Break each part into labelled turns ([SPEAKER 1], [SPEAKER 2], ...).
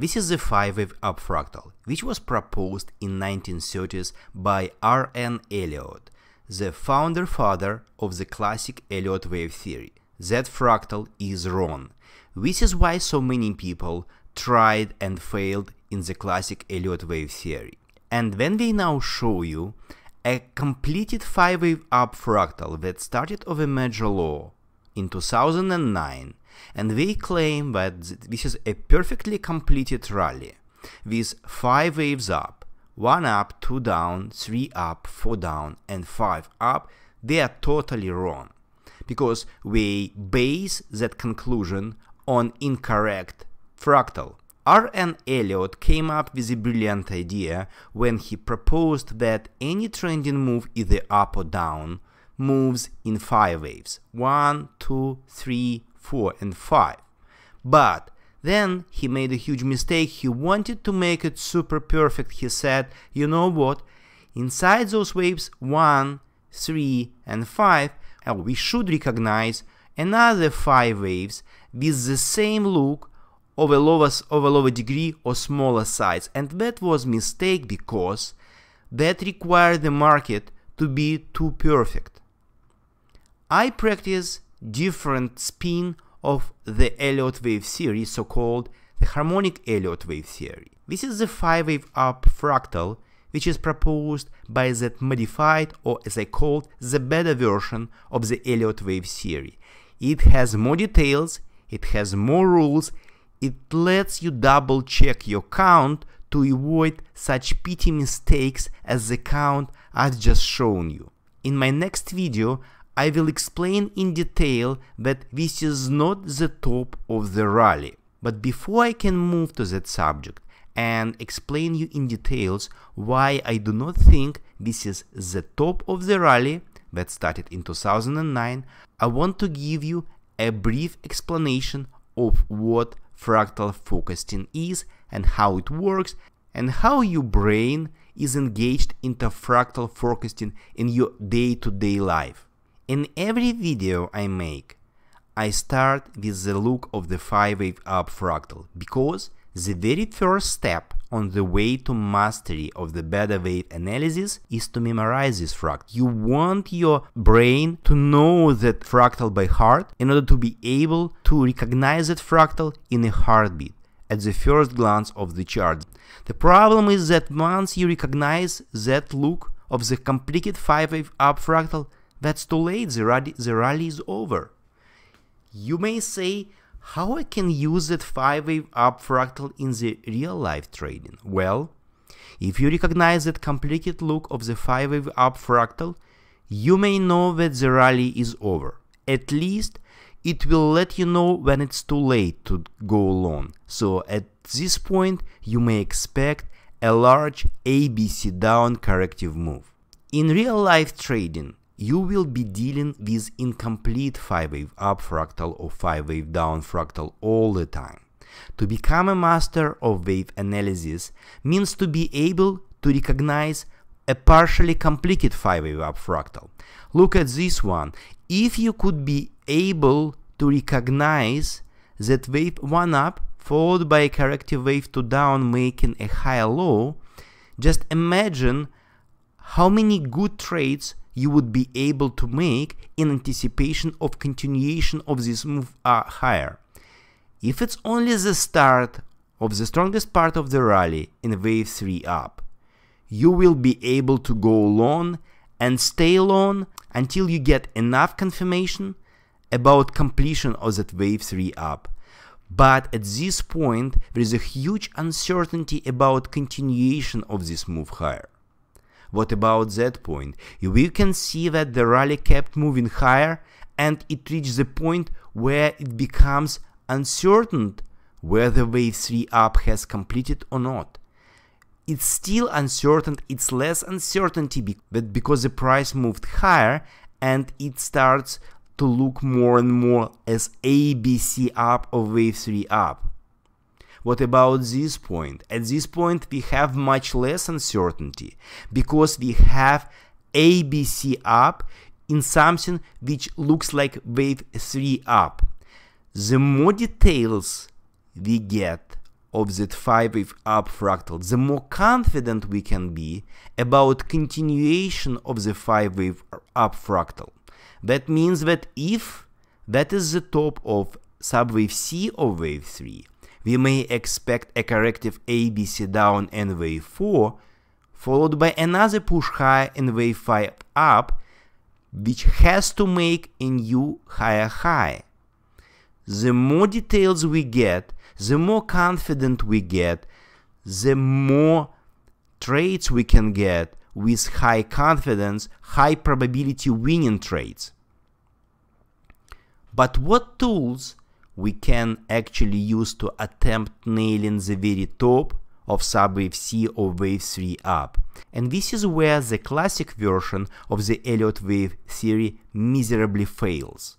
[SPEAKER 1] This is the five-wave up fractal, which was proposed in 1930s by R. N. Elliot, the founder father of the classic Elliot wave theory. That fractal is wrong. This is why so many people tried and failed in the classic Elliot wave theory. And when we now show you a completed five-wave up fractal that started of a major law, in 2009, and they claim that this is a perfectly completed rally with 5 waves up, 1 up, 2 down, 3 up, 4 down, and 5 up. They are totally wrong because we base that conclusion on incorrect fractal. R.N. Elliot came up with a brilliant idea when he proposed that any trending move either up or down moves in five waves. One, two, three, four, and five. But then he made a huge mistake. He wanted to make it super perfect. He said, you know what? Inside those waves 1, 3, and 5, uh, we should recognize another 5 waves with the same look of a, lower, of a lower degree or smaller size. And that was mistake because that required the market to be too perfect. I practice different spin of the Elliott wave theory, so-called the harmonic Elliott wave theory. This is the 5-wave up fractal, which is proposed by that modified or as I called the better version of the Elliott wave theory. It has more details, it has more rules, it lets you double check your count to avoid such petty mistakes as the count I've just shown you. In my next video, I will explain in detail that this is not the top of the rally. But before I can move to that subject and explain you in details why I do not think this is the top of the rally that started in 2009, I want to give you a brief explanation of what fractal forecasting is and how it works and how your brain is engaged into fractal forecasting in your day-to-day -day life. In every video I make, I start with the look of the 5-wave up fractal, because the very first step on the way to mastery of the beta wave analysis is to memorize this fractal. You want your brain to know that fractal by heart in order to be able to recognize that fractal in a heartbeat at the first glance of the chart. The problem is that once you recognize that look of the completed 5-wave up fractal, that's too late, the rally, the rally is over. You may say, how I can use that 5-wave up fractal in the real-life trading? Well, if you recognize that complicated look of the 5-wave up fractal, you may know that the rally is over. At least it will let you know when it's too late to go long. So at this point, you may expect a large ABC down corrective move. In real life trading, you will be dealing with incomplete 5-wave up fractal or 5-wave down fractal all the time. To become a master of wave analysis means to be able to recognize a partially completed 5-wave up fractal. Look at this one. If you could be able to recognize that wave 1 up followed by a corrective wave to down making a higher low, just imagine how many good trades you would be able to make in anticipation of continuation of this move are higher. If it's only the start of the strongest part of the rally in wave 3 up, you will be able to go long and stay long until you get enough confirmation about completion of that wave 3 up. But at this point, there is a huge uncertainty about continuation of this move higher. What about that point? We can see that the rally kept moving higher and it reached the point where it becomes uncertain whether wave 3 up has completed or not. It's still uncertain, it's less uncertainty because the price moved higher and it starts to look more and more as ABC up or wave 3 up. What about this point? At this point, we have much less uncertainty because we have ABC up in something which looks like wave 3 up. The more details we get of that 5 wave up fractal, the more confident we can be about continuation of the 5 wave up fractal. That means that if that is the top of subwave C of wave 3, we may expect a corrective ABC down in wave 4, followed by another push high in wave 5 up, which has to make a new higher high. The more details we get, the more confident we get, the more trades we can get with high confidence, high probability winning trades. But what tools we can actually use to attempt nailing the very top of subwave C or wave 3 up. And this is where the classic version of the Elliott wave theory miserably fails.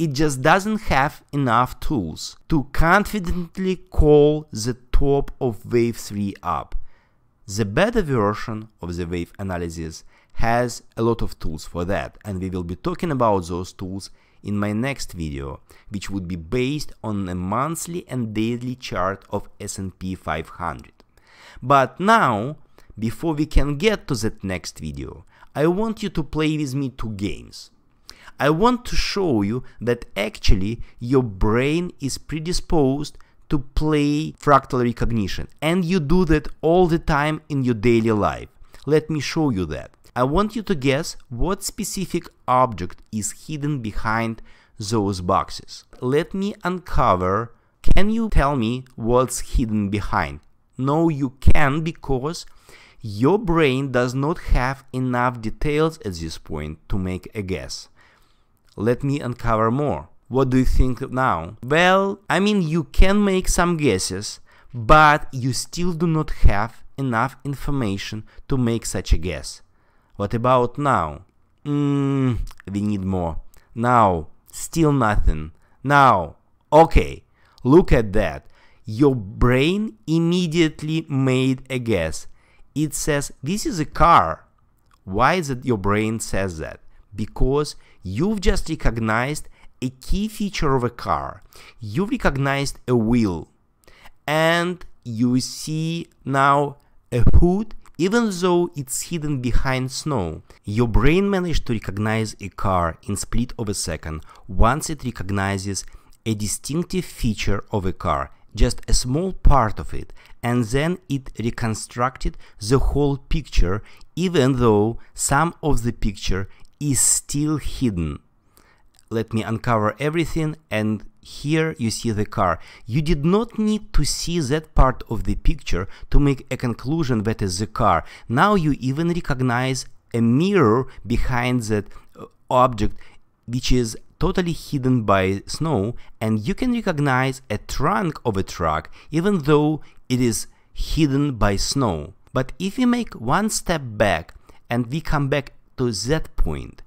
[SPEAKER 1] It just doesn't have enough tools to confidently call the top of wave 3 up. The better version of the wave analysis has a lot of tools for that, and we will be talking about those tools in my next video, which would be based on a monthly and daily chart of S&P 500. But now, before we can get to that next video, I want you to play with me two games. I want to show you that actually your brain is predisposed to play fractal recognition and you do that all the time in your daily life. Let me show you that. I want you to guess what specific object is hidden behind those boxes. Let me uncover. Can you tell me what's hidden behind? No, you can because your brain does not have enough details at this point to make a guess. Let me uncover more. What do you think now? Well, I mean, you can make some guesses, but you still do not have enough information to make such a guess. What about now? Hmm, we need more. Now, still nothing. Now, okay, look at that. Your brain immediately made a guess. It says, This is a car. Why is it your brain says that? Because you've just recognized a key feature of a car. You recognized a wheel. And you see now a hood even though it's hidden behind snow, your brain managed to recognize a car in split of a second once it recognizes a distinctive feature of a car, just a small part of it, and then it reconstructed the whole picture even though some of the picture is still hidden. Let me uncover everything and here you see the car. You did not need to see that part of the picture to make a conclusion that is the car. Now you even recognize a mirror behind that uh, object which is totally hidden by snow and you can recognize a trunk of a truck even though it is hidden by snow. But if we make one step back and we come back to that point,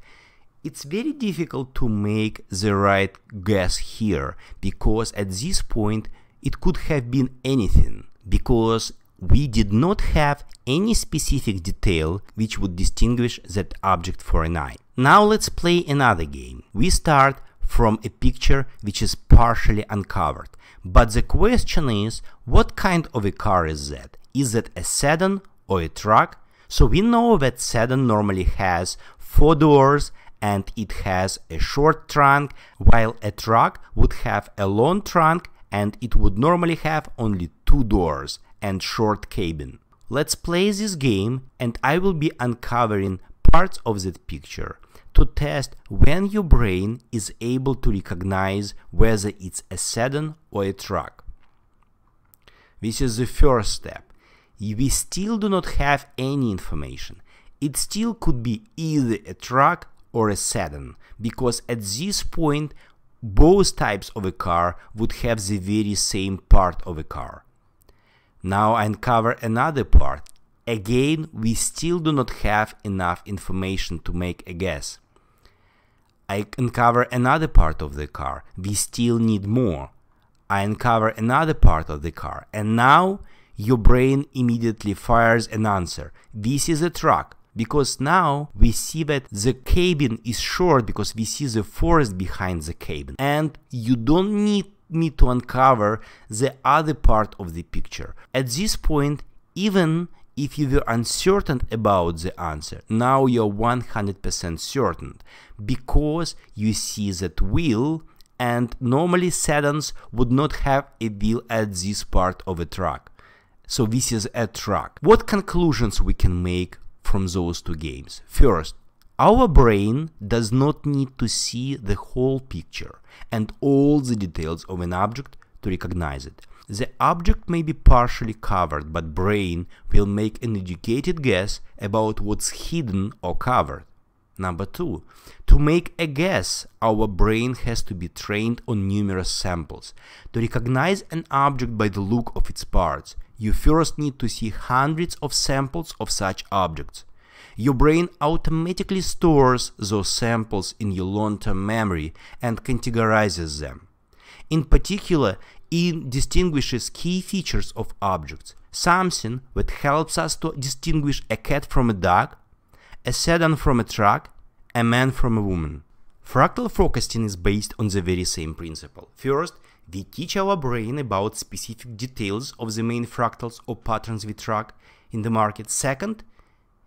[SPEAKER 1] it's very difficult to make the right guess here, because at this point it could have been anything, because we did not have any specific detail which would distinguish that object for an eye. Now let's play another game. We start from a picture which is partially uncovered. But the question is, what kind of a car is that? Is that a sedan or a truck? So we know that sedan normally has four doors and it has a short trunk, while a truck would have a long trunk and it would normally have only two doors and short cabin. Let's play this game and I will be uncovering parts of that picture to test when your brain is able to recognize whether it's a sedan or a truck. This is the first step. We still do not have any information. It still could be either a truck or a sedan, because at this point both types of a car would have the very same part of a car. Now I uncover another part. Again, we still do not have enough information to make a guess. I uncover another part of the car. We still need more. I uncover another part of the car. And now your brain immediately fires an answer. This is a truck because now we see that the cabin is short because we see the forest behind the cabin and you don't need me to uncover the other part of the picture. At this point, even if you were uncertain about the answer, now you're 100% certain because you see that wheel and normally sedans would not have a wheel at this part of a truck. So this is a truck. What conclusions we can make from those two games. First, our brain does not need to see the whole picture and all the details of an object to recognize it. The object may be partially covered, but brain will make an educated guess about what's hidden or covered. Number two, to make a guess, our brain has to be trained on numerous samples. To recognize an object by the look of its parts, you first need to see hundreds of samples of such objects. Your brain automatically stores those samples in your long-term memory and categorizes them. In particular, it distinguishes key features of objects, something that helps us to distinguish a cat from a dog, a sedan from a truck, a man from a woman. Fractal forecasting is based on the very same principle. First, we teach our brain about specific details of the main fractals or patterns we track in the market. Second,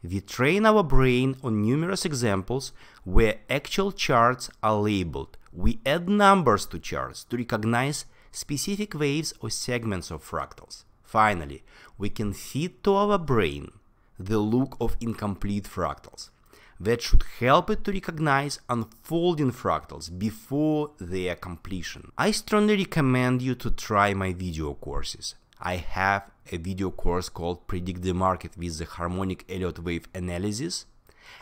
[SPEAKER 1] we train our brain on numerous examples where actual charts are labeled. We add numbers to charts to recognize specific waves or segments of fractals. Finally, we can feed to our brain the look of incomplete fractals that should help it to recognize unfolding fractals before their completion. I strongly recommend you to try my video courses. I have a video course called Predict the Market with the Harmonic Elliott Wave Analysis,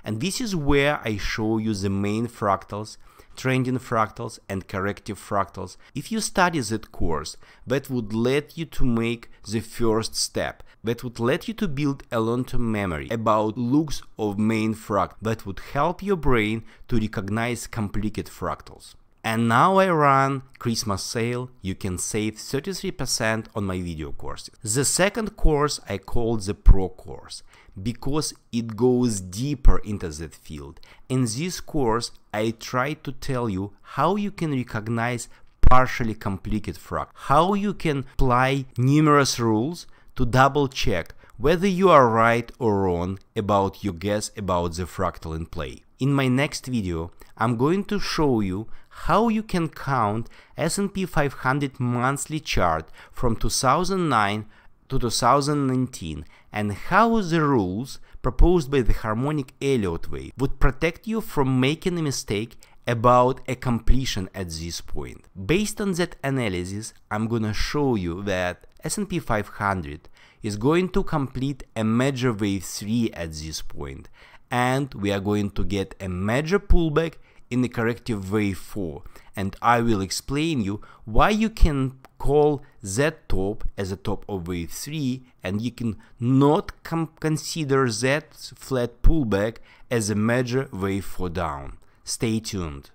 [SPEAKER 1] and this is where I show you the main fractals in fractals and corrective fractals. If you study that course, that would let you to make the first step, that would let you to build a long-term memory about looks of main fractals, that would help your brain to recognize complicated fractals. And now I run Christmas sale, you can save 33% on my video courses. The second course I call the Pro course because it goes deeper into that field. In this course, I try to tell you how you can recognize partially completed fraud, how you can apply numerous rules to double check whether you are right or wrong about your guess about the fractal in play. In my next video, I'm going to show you how you can count S&P 500 monthly chart from 2009 to 2019 and how the rules proposed by the harmonic Elliott wave would protect you from making a mistake about a completion at this point. Based on that analysis, I'm gonna show you that S&P 500 is going to complete a major wave 3 at this point and we are going to get a major pullback in the corrective wave 4 and I will explain you why you can call that top as a top of wave 3 and you can not consider that flat pullback as a major wave 4 down. Stay tuned.